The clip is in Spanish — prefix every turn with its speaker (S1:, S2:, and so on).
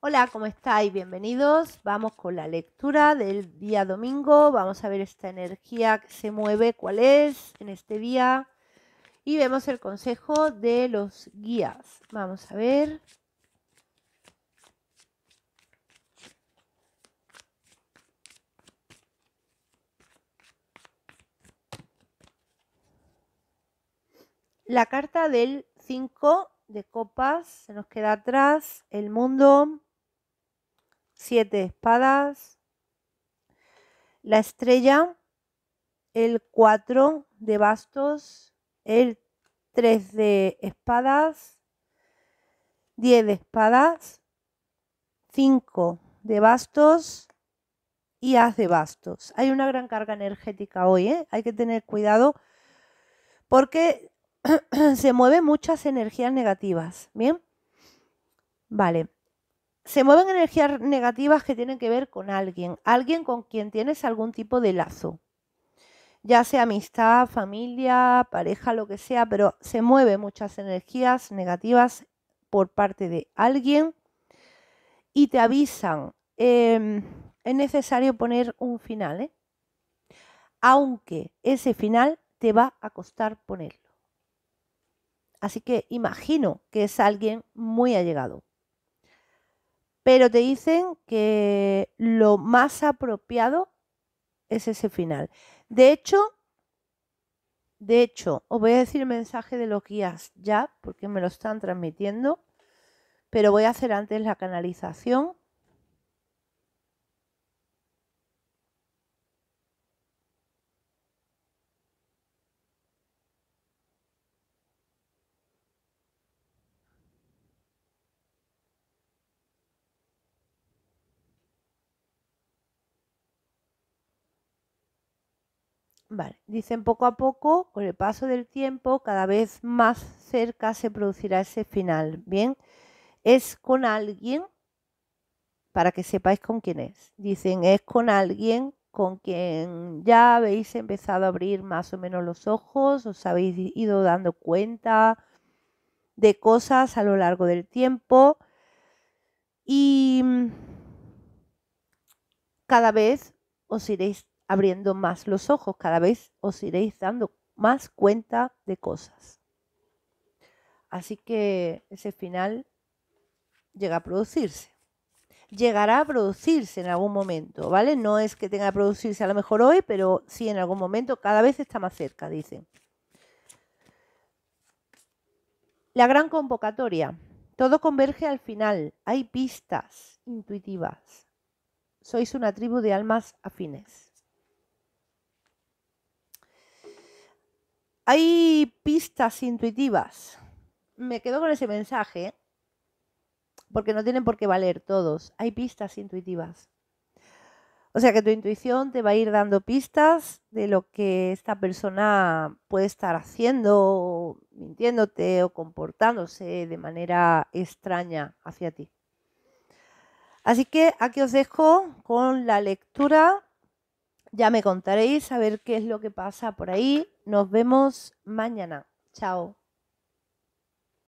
S1: Hola, ¿cómo estáis? Bienvenidos. Vamos con la lectura del día domingo. Vamos a ver esta energía que se mueve, cuál es en este día. Y vemos el consejo de los guías. Vamos a ver. La carta del 5 de copas se nos queda atrás. El mundo siete espadas, la estrella, el 4 de bastos, el 3 de espadas, 10 de espadas, 5 de bastos y haz de bastos. Hay una gran carga energética hoy, ¿eh? hay que tener cuidado porque se mueven muchas energías negativas, ¿bien? Vale se mueven energías negativas que tienen que ver con alguien, alguien con quien tienes algún tipo de lazo, ya sea amistad, familia, pareja, lo que sea, pero se mueven muchas energías negativas por parte de alguien y te avisan, em, es necesario poner un final, ¿eh? aunque ese final te va a costar ponerlo. Así que imagino que es alguien muy allegado pero te dicen que lo más apropiado es ese final. De hecho, de hecho, os voy a decir el mensaje de los guías ya, porque me lo están transmitiendo, pero voy a hacer antes la canalización dicen poco a poco, con el paso del tiempo, cada vez más cerca se producirá ese final. Bien, es con alguien, para que sepáis con quién es. Dicen, es con alguien con quien ya habéis empezado a abrir más o menos los ojos, os habéis ido dando cuenta de cosas a lo largo del tiempo y cada vez os iréis abriendo más los ojos, cada vez os iréis dando más cuenta de cosas. Así que ese final llega a producirse. Llegará a producirse en algún momento, ¿vale? No es que tenga que producirse a lo mejor hoy, pero sí en algún momento, cada vez está más cerca, dicen. La gran convocatoria. Todo converge al final. Hay pistas intuitivas. Sois una tribu de almas afines. Hay pistas intuitivas. Me quedo con ese mensaje, porque no tienen por qué valer todos. Hay pistas intuitivas. O sea que tu intuición te va a ir dando pistas de lo que esta persona puede estar haciendo, mintiéndote o comportándose de manera extraña hacia ti. Así que aquí os dejo con la lectura ya me contaréis a ver qué es lo que pasa por ahí. Nos vemos mañana. Chao.